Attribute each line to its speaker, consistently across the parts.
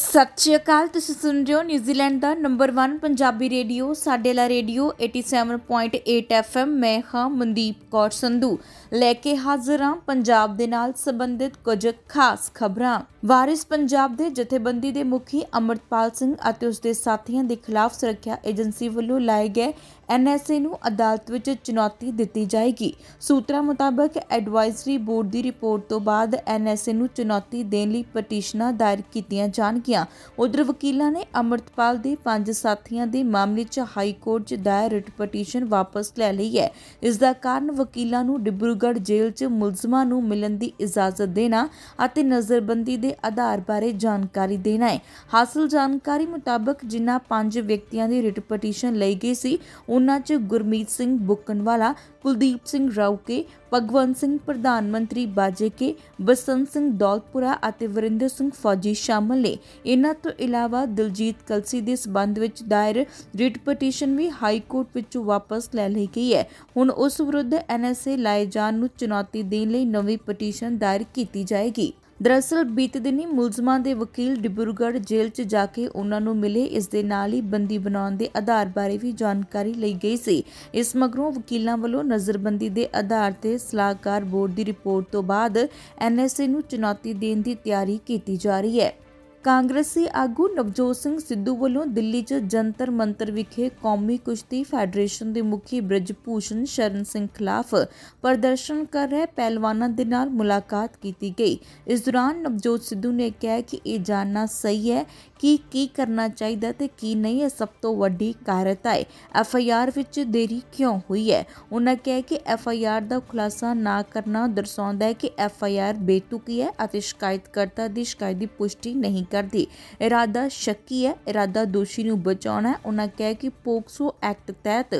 Speaker 1: ਸਤਿ ਸ਼੍ਰੀ ਅਕਾਲ ਤੁਸੀਂ ਸੁਣ ਰਹੇ ਹੋ ਨਿਊਜ਼ੀਲੈਂਡ ਦਾ ਨੰਬਰ 1 ਪੰਜਾਬੀ ਰੇਡੀਓ ਸਾਡੇ ਲਾ ਰੇਡੀਓ 87.8 FM ਮੈਂ ਹਾਂ ਮਨਦੀਪ ਕੌਰ ਸੰਧੂ ਲੈ ਕੇ ਹਾਜ਼ਰ ਹਾਂ ਪੰਜਾਬ ਦੇ ਨਾਲ ਸੰਬੰਧਿਤ ਕੁਝ ਖਾਸ ਖਬਰਾਂ ਵਾਰਿਸ ਪੰਜਾਬ ਦੇ ਜਥੇਬੰਦੀ ਦੇ ਮੁਖੀ ਅਮਰਤਪਾਲ ਸਿੰਘ ਅਤੇ ਉਸ ਦੇ ਸਾਥੀਆਂ ਦੇ ਖਿਲਾਫ ਸੁਰੱਖਿਆ ਏਜੰਸੀ ਵੱਲੋਂ ਲਾਏ ਗਏ ਐਨਐਸਏ ਨੂੰ ਅਦਾਲਤ ਵਿੱਚ ਚੁਣੌਤੀ ਦਿੱਤੀ ਜਾਏਗੀ ਸੂਤਰਾਂ ਮੁਤਾਬਕ ਐਡਵਾਈਜ਼ਰੀ ਬੋਰਡ ਦੀ ਰਿਪੋਰਟ ਤੋਂ ਬਾਅਦ ਐਨਐਸਏ ਨੂੰ ਚੁਣੌਤੀ ਦੇਣ ਲਈ ਪਟੀਸ਼ਨਾਂ ਦਾਇਰ ਕੀਤੀਆਂ ਜਾਣਗੀਆਂ ਉਧਰ ਵਕੀਲਾਂ ਨੇ ਅਮਰਤਪਾਲ ਦੇ ਪੰਜ ਸਾਥੀਆਂ ਦੇ ਮਾਮਲੇ 'ਚ ਹਾਈ ਕੋਰਟ 'ਚ ਦਾਇਰ ਰਿਟ ਪਟੀਸ਼ਨ ਵਾਪਸ ਲੈ ਲਈ ਹੈ ਇਸ ਦਾ ਕਾਰਨ ਵਕੀਲਾਂ ਨੂੰ ਡਿਬਰੂਗੜ੍ਹ ਜੇਲ੍ਹ 'ਚ ਮੁਲਜ਼ਮਾਂ ਨੂੰ ਮਿਲਣ ਦੀ ਇਜਾਜ਼ਤ ਦੇਣਾ ਅਤੇ ਨਜ਼ਰਬੰਦੀ ਦੇ ਆਧਾਰ ਬਾਰੇ ਜਾਣਕਾਰੀ ਦੇਣਾ ਹੈ ਹਾਸਲ ਜਾਣਕਾਰੀ ਮੁਤਾਬਕ ਜਿਨ੍ਹਾਂ ਪੰਜ ਵਿਅਕਤੀਆਂ ਦੀ ਰਿਟ ਪਟੀਸ਼ਨ ਲਈ ਗਈ ਸੀ ਉਹਨਾਂ 'ਚ ਗੁਰਮੀਤ ਸਿੰਘ ਬੁੱਕਨਵਾਲਾ ਕੁਲਦੀਪ ਸਿੰਘ ਰਾਉਕੇ ਭਗਵੰਤ ਸਿੰਘ ਪ੍ਰਧਾਨ ਮੰਤਰੀ ਬਾਜੇਕੇ ਬਸੰਤ ਸਿੰਘ ਦੌਲਤਪੁਰਾ ਅਤੇ ਵਰਿੰਦਰ ਸਿੰਘ ਫੌਜੀ ਸ਼ਾਮਲ ਨੇ ਇਹਨਾਂ ਤੋਂ ਇਲਾਵਾ ਦਿਲਜੀਤ ਕਲਸੀ ਦੇ ਸਬੰਧ ਵਿੱਚ ਦਾਇਰ ਰਿਟ ਪਟੀਸ਼ਨ ਵੀ ਹਾਈ ਕੋਰਟ ਵਿੱਚੋਂ ਵਾਪਸ ਲੈ ਲਈ ਗਈ ਹੈ ਹੁਣ ਉਸ ਵਿਰੁੱਧ ਐਨਐਸਏ ਲਾਏ ਜਾਣ ਨੂੰ ਚੁਣੌਤੀ ਦੇਣ ਲਈ ਨਵੀਂ ਪਟੀਸ਼ਨ ਦਾਇਰ ਕੀਤੀ ਜਾਏਗੀ ਦਰਅਸਲ ਬੀਤੇ ਦਿਨੀ ਮੁਲਜ਼ਮਾਂ ਦੇ ਵਕੀਲ ਡਿਬਰੂਗੜ੍ਹ ਜੇਲ੍ਹ 'ਚ ਜਾ ਕੇ ਉਹਨਾਂ ਨੂੰ ਮਿਲੇ ਇਸ ਦੇ ਨਾਲ ਹੀ ਬੰਦੀ ਬਣਾਉਣ ਦੇ ਆਧਾਰ ਬਾਰੇ ਵੀ ਜਾਣਕਾਰੀ ਲਈ ਗਈ ਸੀ ਇਸ ਮਗਰੋਂ ਵਕੀਲਾਂ ਵੱਲੋਂ ਨਜ਼ਰਬੰਦੀ ਦੇ ਆਧਾਰ ਤੇ ਸਲਾਹਕਾਰ ਬੋਰਡ ਦੀ ਰਿਪੋਰਟ ਤੋਂ ਬਾਅਦ ਐਨਐਸਏ ਨੂੰ ਚੁਣੌਤੀ ਦੇਣ ਦੀ ਤਿਆਰੀ ਕੀਤੀ ਜਾ ਰਹੀ ਹੈ ਕਾਂਗਰਸੀ ਆਗੂ ਨਵਜੋਤ ਸਿੰਘ ਸਿੱਧੂ ਵੱਲੋਂ ਦਿੱਲੀ 'ਚ ਜੰਤਰ ਮੰਤਰ ਵਿਖੇ ਕੌਮੀ ਕੁਸ਼ਤੀ ਫੈਡਰੇਸ਼ਨ ਦੇ ਮੁਖੀ ਬ੍ਰਿਜਪੂਸ਼ਨ ਸ਼ਰਨ ਸਿੰਘ ਖਿਲਾਫ ਪ੍ਰਦਰਸ਼ਨ ਕਰ ਰਹੇ ਪਹਿਲਵਾਨਾਂ ਦੇ ਨਾਲ ਮੁਲਾਕਾਤ ਕੀਤੀ ਗਈ ਇਸ ਦੌਰਾਨ ਨਵਜੋਤ ਸਿੱਧੂ ਨੇ ਕਿਹਾ ਕਿ ਇਹ ਜਾਨਣਾ ਸਹੀ ਹੈ ਕਿ ਕੀ ਕਰਨਾ ਚਾਹੀਦਾ ਤੇ ਕੀ ਨਹੀਂ ਇਹ ਸਭ ਤੋਂ ਵੱਡੀ ਕਾਰਤਾ ਹੈ ਐਫ ਆਈ ਆਰ ਵਿੱਚ ਦੇਰੀ ਕਿਉਂ ਹੋਈ ਹੈ ਉਹਨਾਂ ਕਿਹਾ ਕਿ ਐਫ ਆਈ ਆਰ ਦਾ ਖੁਲਾਸਾ ਨਾ ਕਰਨਾ ਦਰਸਾਉਂਦਾ ਹੈ ਕਿ ਐਫ ਆਈ ਆਰ ਬੇਤੁਕੀ ਹੈ ਅਤੇ ਸ਼ਿਕਾਇਤਕਰਤਾ ਦੀ ਸ਼ਿਕਾਇਤ ਦੀ ਪੁਸ਼ਟੀ ਨਹੀਂ ਕਰਦੀ ਇਰਾਦਾ ਸ਼ੱਕੀ ਹੈ ਇਰਾਦਾ ਦੋਸ਼ੀ ਨੂੰ ਬਚਾਉਣਾ ਹੈ ਉਹਨਾਂ ਕਹਿ ਕਿ ਪੋਕਸੋ ਐਕਟ ਤਹਿਤ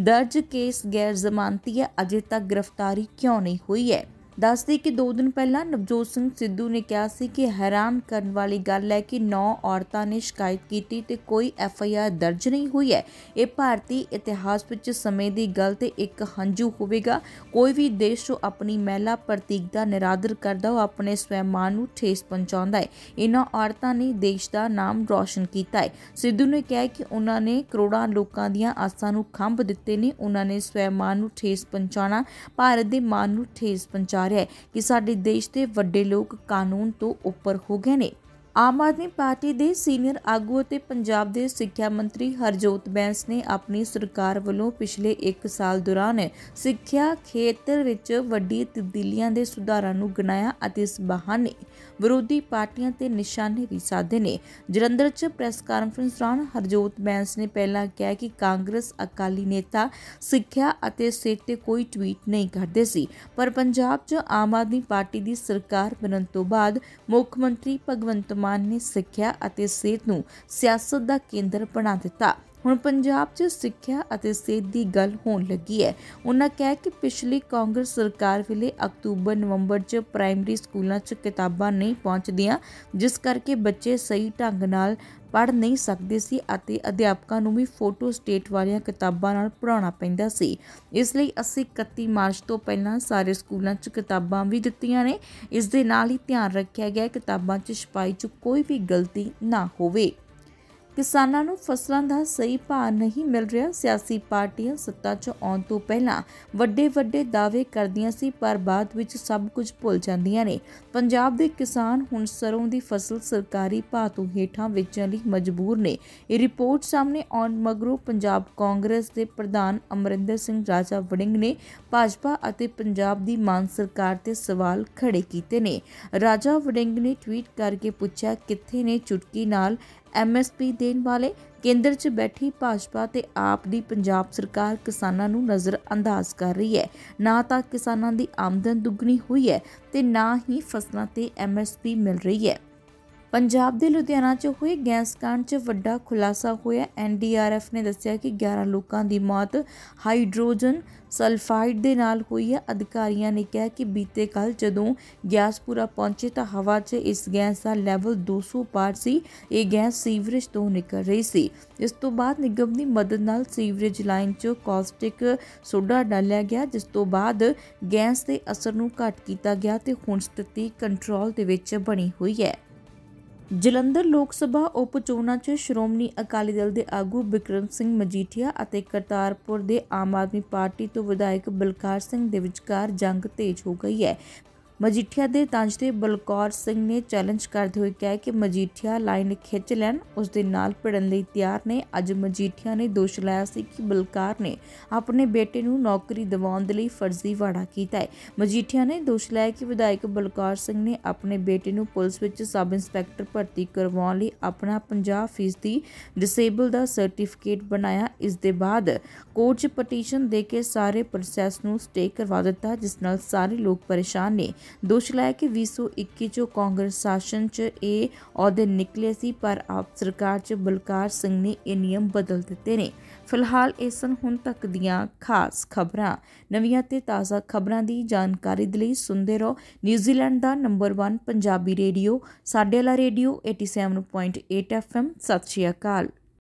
Speaker 1: ਦਰਜ ਕੇਸ ਗੈਰ ਜ਼ਮਾਨਤੀ ਹੈ ਅਜੇ ਤੱਕ ਗ੍ਰਿਫਤਾਰੀ ਕਿਉਂ ਨਹੀਂ ਹੋਈ ਹੈ ਦੱਸਦੇ ਕਿ 2 ਦਿਨ ਪਹਿਲਾਂ ਨਵਜੋਤ ਸਿੰਘ ਸਿੱਧੂ ਨੇ ਕਿਹਾ ਸੀ ਕਿ ਹੈਰਾਨ ਕਰਨ ਵਾਲੀ ਗੱਲ ਹੈ ਕਿ 9 ਔਰਤਾਂ ਨੇ ਸ਼ਿਕਾਇਤ ਕੀਤੀ ਤੇ ਕੋਈ ਐਫ ਆਈ ਆਰ ਦਰਜ ਨਹੀਂ ਹੋਈ ਹੈ ਇਹ ਭਾਰਤੀ ਇਤਿਹਾਸ ਵਿੱਚ ਸਮੇਂ ਦੀ ਗੱਲ ਤੇ ਇੱਕ ਹੰਝੂ ਹੋਵੇਗਾ ਕੋਈ ਵੀ ਦੇਸ਼ ਜੋ ਆਪਣੀ ਮਹਿਲਾ ਪ੍ਰਤੀਕ ਦਾ ਨਿਰਾਦਰ ਕਰਦਾ ਉਹ ਆਪਣੇ ਸਵੈਮਾਨ ਨੂੰ ਠੇਸ ਪਹੁੰਚਾਉਂਦਾ ਹੈ ਇਹਨਾਂ ਔਰਤਾਂ ਨੇ ਦੇਸ਼ ਦਾ ਨਾਮ ਰੋਸ਼ਨ ਕੀਤਾ ਹੈ ਸਿੱਧੂ ਨੇ ਕਿਹਾ ਕਿ ਉਹਨਾਂ ਨੇ ਕਰੋੜਾਂ ਲੋਕਾਂ ਦੀਆਂ ਆਸਾਂ ਨੂੰ ਖੰਭ ਦਿੱਤੇ ਨੇ ਉਹਨਾਂ ਨੇ ਸਵੈਮਾਨ ਨੂੰ ਠੇਸ ਪਹੁੰਚਾਉਣਾ ਭਾਰਤ ਦੇ ਮਾਨ ਨੂੰ ਠੇਸ ਪਹੁੰਚਾਉਣਾ ਰਿਹਾ ਹੈ ਕਿ ਸਾਡੇ ਦੇਸ਼ ਦੇ ਵੱਡੇ ਲੋਕ ਕਾਨੂੰਨ ਤੋਂ ਉੱਪਰ ਹੋ ਗਏ ਨੇ ਆਮ ਆਦਮੀ ਪਾਰਟੀ ਦੇ ਸੀਨੀਅਰ ਆਗੂ ਅਤੇ ਪੰਜਾਬ ਦੇ ਸਿੱਖਿਆ ਮੰਤਰੀ ਹਰਜੋਤ ਬੈਂਸ ਨੇ ਆਪਣੀ ਸਰਕਾਰ ਵੱਲੋਂ ਪਿਛਲੇ 1 ਸਾਲ ਦੌਰਾਨ ਸਿੱਖਿਆ ਖੇਤਰ ਵਿੱਚ ਵੱਡੀ ਤਬਦੀਲੀਆਂ ਦੇ ਸੁਧਾਰਾਂ ਨੂੰ ਗਿਣਾਇਆ ਅਤੇ ਇਸ ਬਹਾਨੇ ਵਿਰੋਧੀ ਪਾਰਟੀਆਂ ਤੇ ਨਿਸ਼ਾਨੇ ਵੀ ਸਾਧੇ ਨੇ ਜਲੰਧਰ 'ਚ ਪ੍ਰੈਸ ਕਾਨਫਰੰਸ ਦੌਰਾਨ ਹਰਜੋਤ ਬੈਂਸ ਨੇ ਪਹਿਲਾਂ ਕਿਹਾ ਕਿ ਕਾਂਗਰਸ ਅਕਾਲੀ ਨੇਤਾ ਸਿੱਖਿਆ ਅਤੇ ਸਿਹਤ ਤੇ ਕੋਈ ਟਵੀਟ ਨਹੀਂ ਕਰਦੇ ਸੀ ਪਰ ਪੰਜਾਬ 'ਚ ਆਮ ਆਦਮੀ ਪਾਰਟੀ ਦੀ ਸਰਕਾਰ ਬਣਨ ਤੋਂ ਬਾਅਦ ਮੁੱਖ ਮੰਤਰੀ ਭਗਵੰਤ ਮਾਨ ਨੇ ਸਿੱਖਿਆ ਅਤੇ ਸਿਹਤ ਨੂੰ ਸਿਆਸਤ ਦਾ ਕੇਂਦਰ ਬਣਾ ਦਿੱਤਾ ਹੁਣ ਪੰਜਾਬ 'ਚ ਸਿੱਖਿਆ ਅਤੇ ਸਿਹਤ ਦੀ ਗੱਲ ਹੋਣ ਲੱਗੀ ਹੈ ਉਹਨਾਂ ਕਹਿ ਕਿ ਪਿਛਲੀ ਕਾਂਗਰਸ ਸਰਕਾਰ ਵੇਲੇ ਅਕਤੂਬਰ ਨਵੰਬਰ 'ਚ ਪ੍ਰਾਇਮਰੀ ਸਕੂਲਾਂ 'ਚ ਕਿਤਾਬਾਂ ਨਹੀਂ ਪਹੁੰਚਦੀਆਂ ਜਿਸ ਕਰਕੇ ਬੱਚੇ ਸਹੀ ਢੰਗ ਨਾਲ ਪੜ੍ਹ ਨਹੀਂ ਸਕਦੇ ਸੀ ਅਤੇ ਅਧਿਆਪਕਾਂ ਨੂੰ ਵੀ ਫੋਟੋ ਸਟੇਟ ਵਾਲੀਆਂ ਕਿਤਾਬਾਂ ਨਾਲ ਪੜਾਉਣਾ ਪੈਂਦਾ ਸੀ ਇਸ ਲਈ ਅਸੀਂ 31 ਮਾਰਚ ਤੋਂ ਪਹਿਲਾਂ ਸਾਰੇ ਸਕੂਲਾਂ 'ਚ ਕਿਤਾਬਾਂ ਵੀ ਦਿੱਤੀਆਂ ਨੇ ਇਸ ਦੇ ਨਾਲ ਹੀ ਧਿਆਨ ਰੱਖਿਆ ਗਿਆ ਕਿਤਾਬਾਂ 'ਚ ਛਪਾਈ 'ਚ ਕੋਈ ਵੀ ਗਲਤੀ ਨਾ ਹੋਵੇ ਕਿਸਾਨਾਂ ਨੂੰ ਫਸਲਾਂ ਦਾ ਸਹੀ ਭਾਅ ਨਹੀਂ ਮਿਲ ਰਿਹਾ ਸਿਆਸੀ ਪਾਰਟੀਆਂ ਸੱਤਾ 'ਚ ਆਉਣ ਤੋਂ ਪਹਿਲਾਂ ਵੱਡੇ-ਵੱਡੇ ਦਾਅਵੇ ਕਰਦੀਆਂ ਸੀ ਪਰ ਬਾਅਦ ਵਿੱਚ ਸਭ ਕੁਝ ਭੁੱਲ ਜਾਂਦੀਆਂ ਨੇ ਪੰਜਾਬ ਦੇ ਕਿਸਾਨ ਹੁਣ ਸਰੋਂ ਦੀ ਫਸਲ ਸਰਕਾਰੀ ਭਾਅ ਤੋਂ ਹੇਠਾਂ ਵੇਚਣ ਲਈ ਮਜਬੂਰ ਨੇ ਇਹ ਰਿਪੋਰਟ ਸਾਹਮਣੇ ਆਉਣ ਮਗਰੋਂ ਪੰਜਾਬ ਕਾਂਗਰਸ ਦੇ ਪ੍ਰਧਾਨ ਅਮਰਿੰਦਰ ਸਿੰਘ ਰਾਜਾ ਵੜਿੰਗ ਨੇ ਭਾਜਪਾ ਅਤੇ ਪੰਜਾਬ ਦੀ ਮਾਨ ਸਰਕਾਰ ਤੇ ਸਵਾਲ ਖੜੇ ਕੀਤੇ ਨੇ ਰਾਜਾ ਵੜਿੰਗ ਨੇ ਟਵੀਟ ਕਰਕੇ ਪੁੱਛਿਆ ਕਿੱਥੇ ਨੇ ਚੁਟਕੀ ਨਾਲ ਐਮਐਸਪੀ ਦੇਣ ਵਾਲੇ ਕੇਂਦਰ 'ਚ ਬੈਠੀ ਭਾਜਪਾ ਤੇ ਆਪ ਦੀ ਪੰਜਾਬ ਸਰਕਾਰ ਕਿਸਾਨਾਂ ਨੂੰ ਨਜ਼ਰ ਅੰਦਾਜ਼ ਕਰ ਰਹੀ ਹੈ ਨਾ ਤਾਂ ਕਿਸਾਨਾਂ ਦੀ ਆਮਦਨ ਦੁੱਗਣੀ ਹੋਈ ਹੈ ਤੇ ਨਾ ਹੀ ਫਸਲਾਂ ਤੇ ਐਮਐਸਪੀ ਮਿਲ ਰਹੀ ਹੈ ਪੰਜਾਬ ਦੇ ਲੁਧਿਆਣਾ 'ਚ ਹੋਏ ਗੈਸ ਕਾਂਡ 'ਚ ਵੱਡਾ ਖੁਲਾਸਾ ਹੋਇਆ ਐਨਡੀਆਰਐਫ ਨੇ ਦੱਸਿਆ ਕਿ 11 ਲੋਕਾਂ ਦੀ ਮੌਤ ਹਾਈਡਰੋਜਨ ਸਲਫਾਈਡ ਦੇ ਨਾਲ ਹੋਈ ਹੈ ਅਧਿਕਾਰੀਆਂ ਨੇ ਕਿਹਾ ਕਿ ਬੀਤੇ ਕੱਲ ਜਦੋਂ ਗਿਆਸਪੁਰਾ ਪਹੁੰਚੇ ਤਾਂ ਹਵਾ 'ਚ ਇਸ ਗੈਸ ਦਾ ਲੈਵਲ 200 ਪਾਰ ਸੀ ਇਹ ਗੈਸ ਸੀਵਰੇਜ ਤੋਂ ਨਿਕਲ ਰਹੀ ਸੀ ਇਸ ਤੋਂ ਬਾਅਦ ਨਿਗਮ ਦੀ ਮਦਦ ਨਾਲ ਸੀਵਰੇਜ ਲਾਈਨ 'ਚ ਕਾਸਟਿਕ ਸੋਡਾ ਡਾਲਿਆ ਗਿਆ ਜਿਸ ਤੋਂ ਬਾਅਦ ਗੈਸ ਦੇ ਅਸਰ ਨੂੰ ਘਟ ਕੀਤਾ ਗਿਆ ਤੇ ਹੁਣ ਸਥਿਤੀ ਕੰਟਰੋਲ ਦੇ ਵਿੱਚ ਬਣੀ ਹੋਈ ਹੈ ਜਲੰਧਰ ਲੋਕ ਸਭਾ ਉਪ ਚੋਣਾਂ 'ਚ ਸ਼੍ਰੋਮਣੀ ਅਕਾਲੀ ਦਲ ਦੇ ਆਗੂ ਬਿਕਰਮ ਸਿੰਘ ਮਜੀਠੀਆ ਅਤੇ ਕਰਤਾਰਪੁਰ ਦੇ ਆਮ ਆਦਮੀ ਪਾਰਟੀ ਤੋਂ ਵਿਧਾਇਕ ਬਲਕਾਰ ਸਿੰਘ ਦੇ ਵਿਚਕਾਰ ਜੰਗ ਤੇਜ਼ ਹੋ ਗਈ ਹੈ ਮਜੀਠੀਆ ਦੇ ਤੰਜ ਤੇ ਬਲਕੌਰ ਸਿੰਘ ਨੇ ਚੈਲੰਜ ਕਰਦੇ ਹੋਏ ਕਿਹਾ ਕਿ ਮਜੀਠੀਆ ਲਾਈਨ ਖਿੱਚ ਲੈਣ ਉਸ ਦੇ ਨਾਲ ਭਿੜਨ ਲਈ ਤਿਆਰ ਨੇ ਅੱਜ ਮਜੀਠੀਆ ਨੇ ਦੋਸ਼ ਲਾਇਆ ਸੀ ਕਿ ਬਲਕਾਰ ਨੇ ਆਪਣੇ ਬੇਟੇ ਨੂੰ ਨੌਕਰੀ ਦਿਵਾਉਣ ਦੇ ਲਈ ਵਾੜਾ ਕੀਤਾ ਹੈ ਮਜੀਠੀਆ ਨੇ ਦੋਸ਼ ਲਾਇਆ ਕਿ ਵਿਧਾਇਕ ਬਲਕੌਰ ਸਿੰਘ ਨੇ ਆਪਣੇ ਬੇਟੇ ਨੂੰ ਪੁਲਿਸ ਵਿੱਚ ਸਬ ਇੰਸਪੈਕਟਰ ਭਰਤੀ ਕਰਵਾਉਣ ਲਈ ਆਪਣਾ 50% ਡਿਸੇਬਲ ਦਾ ਸਰਟੀਫਿਕੇਟ ਬਣਾਇਆ ਇਸ ਦੇ ਬਾਅਦ ਕੋਰਟ 'ਚ ਪਟੀਸ਼ਨ ਦੇ ਕੇ ਸਾਰੇ ਪ੍ਰੋਸੈਸ ਨੂੰ ਸਟੇ ਕਰਵਾ ਦਿੱਤਾ ਜਿਸ ਨਾਲ ਸਾਰੇ ਲੋਕ ਪਰੇਸ਼ਾਨ ਨੇ ਦੋਸ਼ ਲਾਇਆ ਕਿ 2021 ਚ ਕਾਂਗਰਸ ਸ਼ਾਸਨ ਚ ਇਹ ਅਹੁਦੇ ਨਿਕਲੇ ਸੀ ਪਰ ਆਪ ਸਰਕਾਰ ਚ ਬਲਕਾਰ ਸਿੰਘ ਨੇ ਇਹ ਨਿਯਮ ਬਦਲ ਦਿੱਤੇ ਨੇ ਫਿਲਹਾਲ ਇਸਨ ਹੁਣ ਤੱਕ ਦੀਆਂ ਖਾਸ ਖਬਰਾਂ ਨਵੀਆਂ ਤੇ ਤਾਜ਼ਾ ਖਬਰਾਂ ਦੀ ਜਾਣਕਾਰੀ ਦੇ ਲਈ ਸੁਣਦੇ ਰਹੋ ਨਿਊਜ਼ੀਲੈਂਡ ਦਾ ਨੰਬਰ 1 ਪੰਜਾਬੀ ਰੇਡੀਓ ਸਾਡੇ ਵਾਲਾ ਰੇਡੀਓ 87.8 FM ਸਤਿ ਸ਼੍ਰੀ ਅਕਾਲ